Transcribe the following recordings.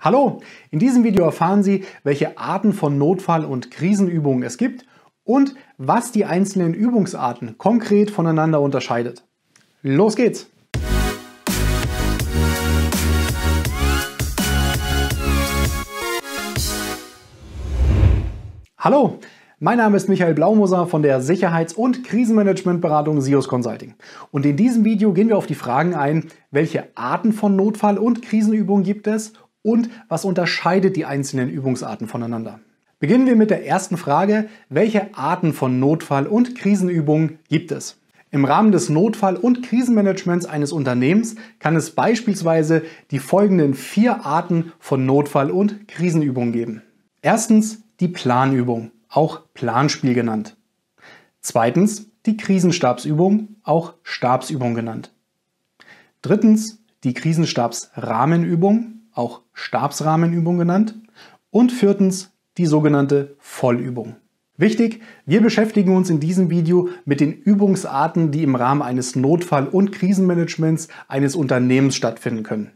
Hallo, in diesem Video erfahren Sie, welche Arten von Notfall- und Krisenübungen es gibt und was die einzelnen Übungsarten konkret voneinander unterscheidet. Los geht's! Hallo, mein Name ist Michael Blaumoser von der Sicherheits- und Krisenmanagementberatung SIOS Consulting. Und in diesem Video gehen wir auf die Fragen ein, welche Arten von Notfall- und Krisenübungen gibt es und was unterscheidet die einzelnen Übungsarten voneinander. Beginnen wir mit der ersten Frage, welche Arten von Notfall- und Krisenübungen gibt es? Im Rahmen des Notfall- und Krisenmanagements eines Unternehmens kann es beispielsweise die folgenden vier Arten von Notfall- und Krisenübungen geben. Erstens die Planübung auch Planspiel genannt. Zweitens die Krisenstabsübung, auch Stabsübung genannt. Drittens die Krisenstabsrahmenübung, auch Stabsrahmenübung genannt. Und viertens die sogenannte Vollübung. Wichtig, wir beschäftigen uns in diesem Video mit den Übungsarten, die im Rahmen eines Notfall- und Krisenmanagements eines Unternehmens stattfinden können.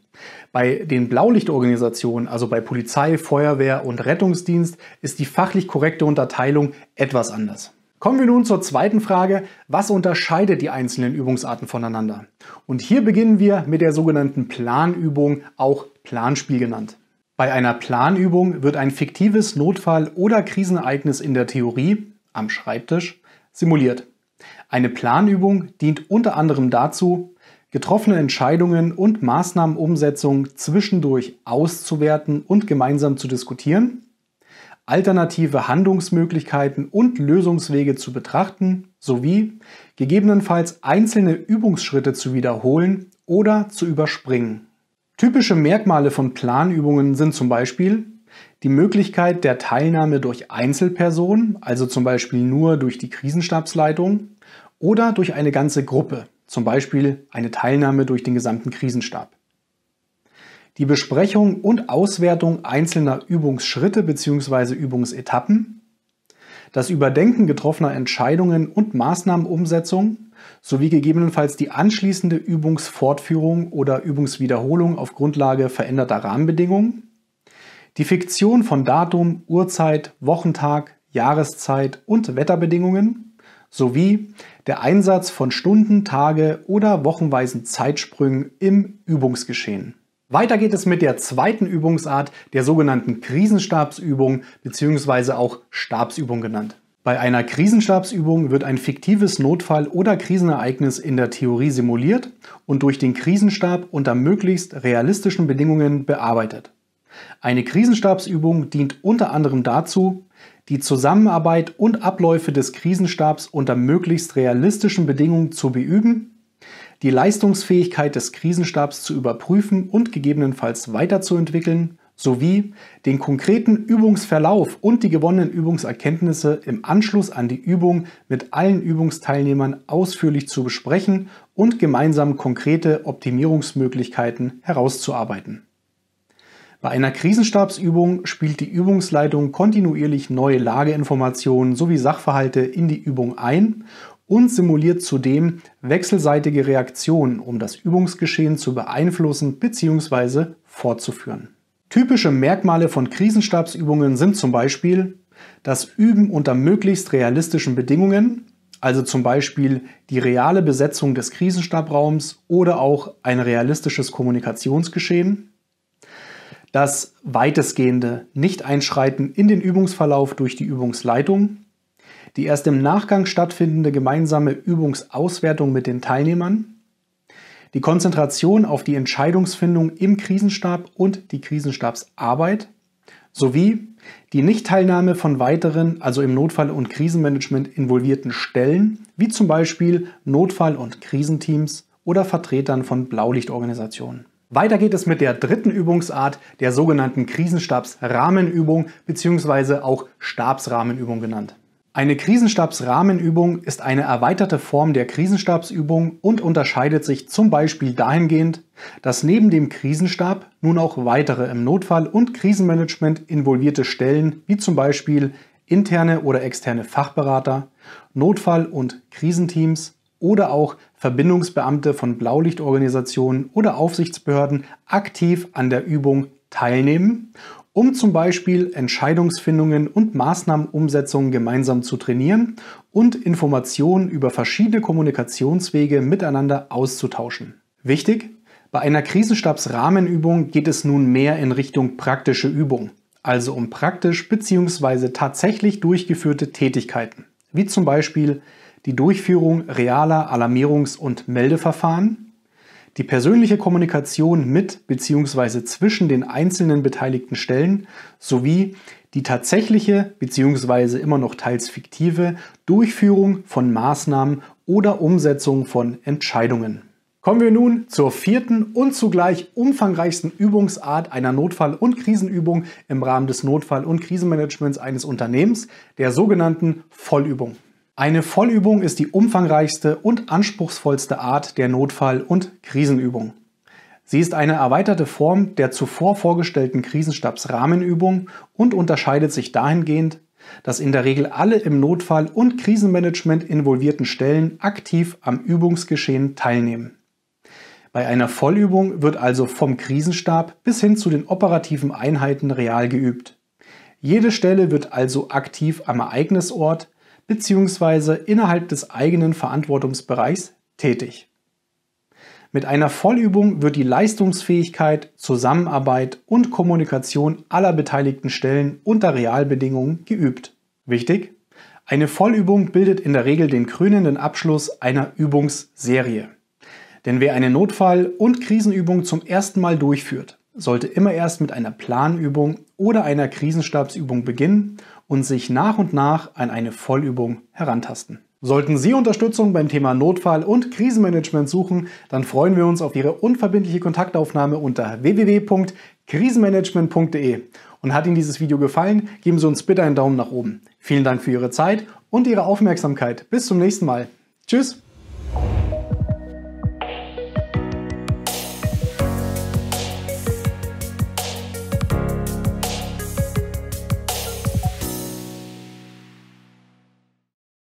Bei den Blaulichtorganisationen, also bei Polizei, Feuerwehr und Rettungsdienst, ist die fachlich korrekte Unterteilung etwas anders. Kommen wir nun zur zweiten Frage, was unterscheidet die einzelnen Übungsarten voneinander? Und hier beginnen wir mit der sogenannten Planübung, auch Planspiel genannt. Bei einer Planübung wird ein fiktives Notfall- oder Krisenereignis in der Theorie, am Schreibtisch, simuliert. Eine Planübung dient unter anderem dazu, getroffene Entscheidungen und Maßnahmenumsetzungen zwischendurch auszuwerten und gemeinsam zu diskutieren, alternative Handlungsmöglichkeiten und Lösungswege zu betrachten sowie gegebenenfalls einzelne Übungsschritte zu wiederholen oder zu überspringen. Typische Merkmale von Planübungen sind zum Beispiel die Möglichkeit der Teilnahme durch Einzelpersonen, also zum Beispiel nur durch die Krisenstabsleitung, oder durch eine ganze Gruppe, zum Beispiel eine Teilnahme durch den gesamten Krisenstab. Die Besprechung und Auswertung einzelner Übungsschritte bzw. Übungsetappen, das Überdenken getroffener Entscheidungen und Maßnahmenumsetzung sowie gegebenenfalls die anschließende Übungsfortführung oder Übungswiederholung auf Grundlage veränderter Rahmenbedingungen, die Fiktion von Datum, Uhrzeit, Wochentag, Jahreszeit und Wetterbedingungen sowie der Einsatz von Stunden, Tage oder wochenweisen Zeitsprüngen im Übungsgeschehen. Weiter geht es mit der zweiten Übungsart, der sogenannten Krisenstabsübung bzw. auch Stabsübung genannt. Bei einer Krisenstabsübung wird ein fiktives Notfall- oder Krisenereignis in der Theorie simuliert und durch den Krisenstab unter möglichst realistischen Bedingungen bearbeitet. Eine Krisenstabsübung dient unter anderem dazu, die Zusammenarbeit und Abläufe des Krisenstabs unter möglichst realistischen Bedingungen zu beüben, die Leistungsfähigkeit des Krisenstabs zu überprüfen und gegebenenfalls weiterzuentwickeln sowie den konkreten Übungsverlauf und die gewonnenen Übungserkenntnisse im Anschluss an die Übung mit allen Übungsteilnehmern ausführlich zu besprechen und gemeinsam konkrete Optimierungsmöglichkeiten herauszuarbeiten. Bei einer Krisenstabsübung spielt die Übungsleitung kontinuierlich neue Lageinformationen sowie Sachverhalte in die Übung ein und simuliert zudem wechselseitige Reaktionen, um das Übungsgeschehen zu beeinflussen bzw. fortzuführen. Typische Merkmale von Krisenstabsübungen sind zum Beispiel das Üben unter möglichst realistischen Bedingungen, also zum Beispiel die reale Besetzung des Krisenstabraums oder auch ein realistisches Kommunikationsgeschehen, das weitestgehende Nicht-Einschreiten in den Übungsverlauf durch die Übungsleitung, die erst im Nachgang stattfindende gemeinsame Übungsauswertung mit den Teilnehmern, die Konzentration auf die Entscheidungsfindung im Krisenstab und die Krisenstabsarbeit sowie die Nichtteilnahme von weiteren, also im Notfall- und Krisenmanagement involvierten Stellen, wie zum Beispiel Notfall- und Krisenteams oder Vertretern von Blaulichtorganisationen. Weiter geht es mit der dritten Übungsart, der sogenannten Krisenstabsrahmenübung bzw. auch Stabsrahmenübung genannt. Eine Krisenstabsrahmenübung ist eine erweiterte Form der Krisenstabsübung und unterscheidet sich zum Beispiel dahingehend, dass neben dem Krisenstab nun auch weitere im Notfall- und Krisenmanagement involvierte Stellen wie zum Beispiel interne oder externe Fachberater, Notfall- und Krisenteams oder auch Verbindungsbeamte von Blaulichtorganisationen oder Aufsichtsbehörden aktiv an der Übung teilnehmen um zum Beispiel Entscheidungsfindungen und Maßnahmenumsetzungen gemeinsam zu trainieren und Informationen über verschiedene Kommunikationswege miteinander auszutauschen. Wichtig, bei einer Krisenstabsrahmenübung geht es nun mehr in Richtung praktische Übung, also um praktisch bzw. tatsächlich durchgeführte Tätigkeiten, wie zum Beispiel die Durchführung realer Alarmierungs- und Meldeverfahren, die persönliche Kommunikation mit bzw. zwischen den einzelnen beteiligten Stellen sowie die tatsächliche bzw. immer noch teils fiktive Durchführung von Maßnahmen oder Umsetzung von Entscheidungen. Kommen wir nun zur vierten und zugleich umfangreichsten Übungsart einer Notfall- und Krisenübung im Rahmen des Notfall- und Krisenmanagements eines Unternehmens, der sogenannten Vollübung. Eine Vollübung ist die umfangreichste und anspruchsvollste Art der Notfall- und Krisenübung. Sie ist eine erweiterte Form der zuvor vorgestellten Krisenstabsrahmenübung und unterscheidet sich dahingehend, dass in der Regel alle im Notfall- und Krisenmanagement involvierten Stellen aktiv am Übungsgeschehen teilnehmen. Bei einer Vollübung wird also vom Krisenstab bis hin zu den operativen Einheiten real geübt. Jede Stelle wird also aktiv am Ereignisort, beziehungsweise innerhalb des eigenen Verantwortungsbereichs tätig. Mit einer Vollübung wird die Leistungsfähigkeit, Zusammenarbeit und Kommunikation aller beteiligten Stellen unter Realbedingungen geübt. Wichtig? Eine Vollübung bildet in der Regel den krönenden Abschluss einer Übungsserie. Denn wer eine Notfall- und Krisenübung zum ersten Mal durchführt, sollte immer erst mit einer Planübung oder einer Krisenstabsübung beginnen und sich nach und nach an eine Vollübung herantasten. Sollten Sie Unterstützung beim Thema Notfall und Krisenmanagement suchen, dann freuen wir uns auf Ihre unverbindliche Kontaktaufnahme unter www.krisenmanagement.de. Und hat Ihnen dieses Video gefallen, geben Sie uns bitte einen Daumen nach oben. Vielen Dank für Ihre Zeit und Ihre Aufmerksamkeit. Bis zum nächsten Mal. Tschüss!